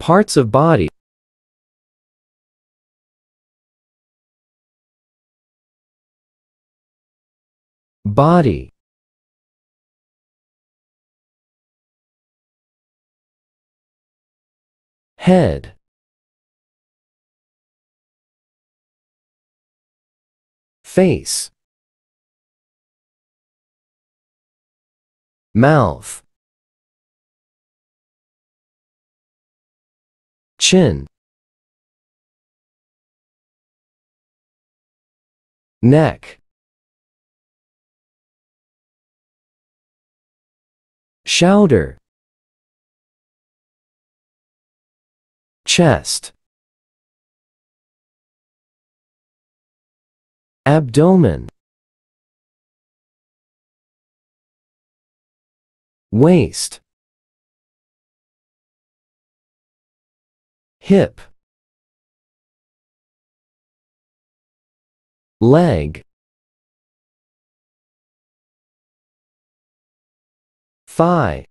Parts of body Body Head face mouth chin neck shoulder chest abdomen waist hip leg thigh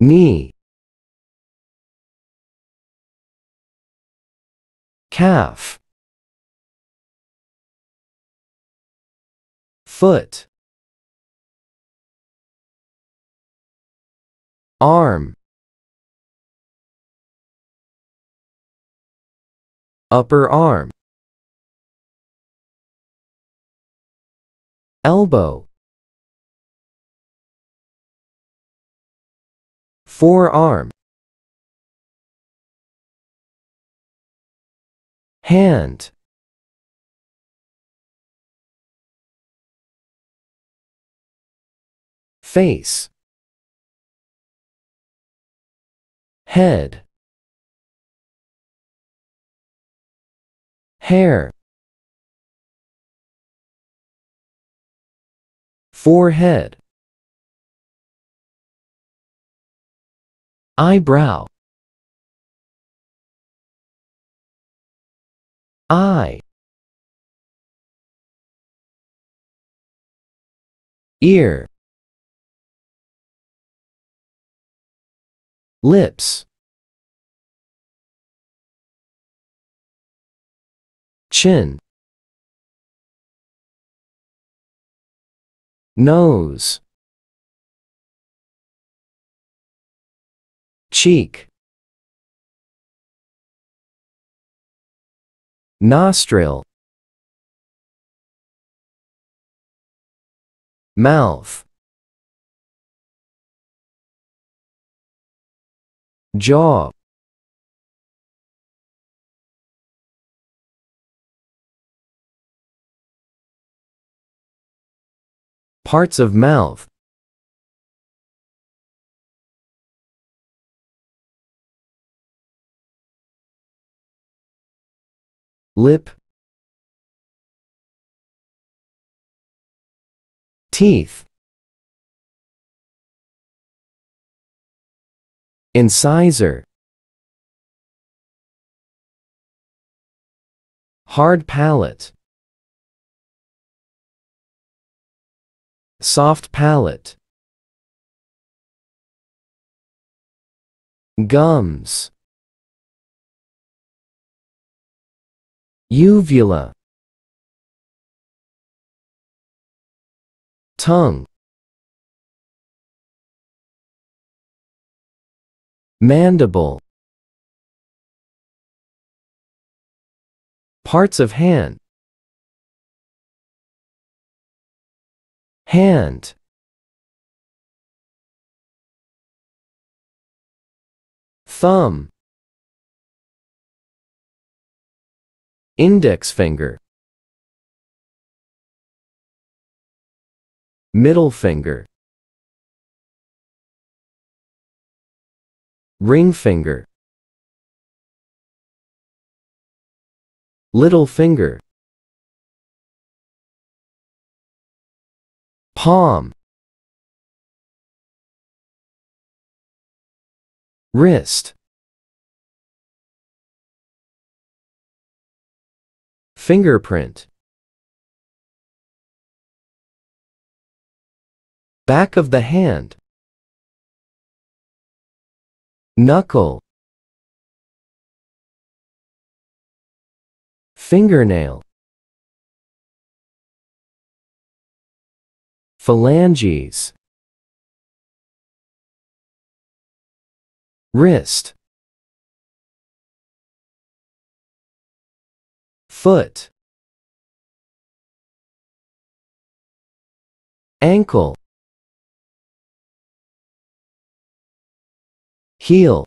knee calf foot arm upper arm elbow forearm hand face head hair forehead eyebrow I ear lips chin nose cheek nostril mouth jaw parts of mouth lip teeth incisor hard palate soft palate gums Uvula Tongue Mandible Parts of hand Hand Thumb Index finger. Middle finger. Ring finger. Little finger. Palm. Wrist. Fingerprint. Back of the hand. Knuckle. Fingernail. Phalanges. Wrist. foot ankle heel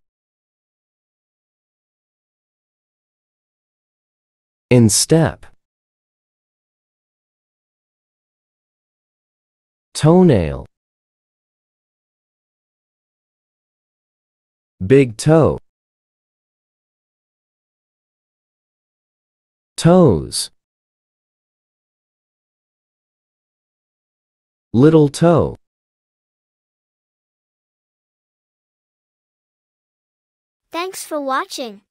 in step toenail big toe toes little toe Thanks for watching.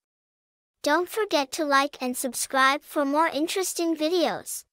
Don't forget to like and subscribe for more interesting videos.